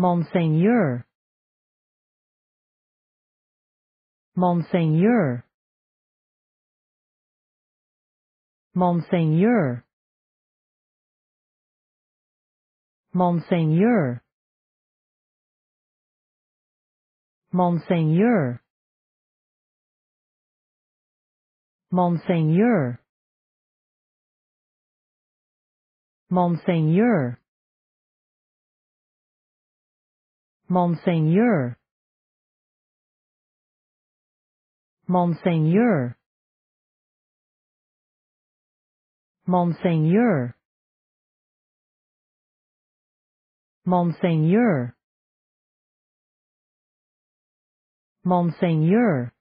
Monseigneur Monseigneur Monseigneur Monseigneur Monseigneur Monseigneur Monseigneur Monseigneur Monseigneur Monseigneur Monseigneur Monseigneur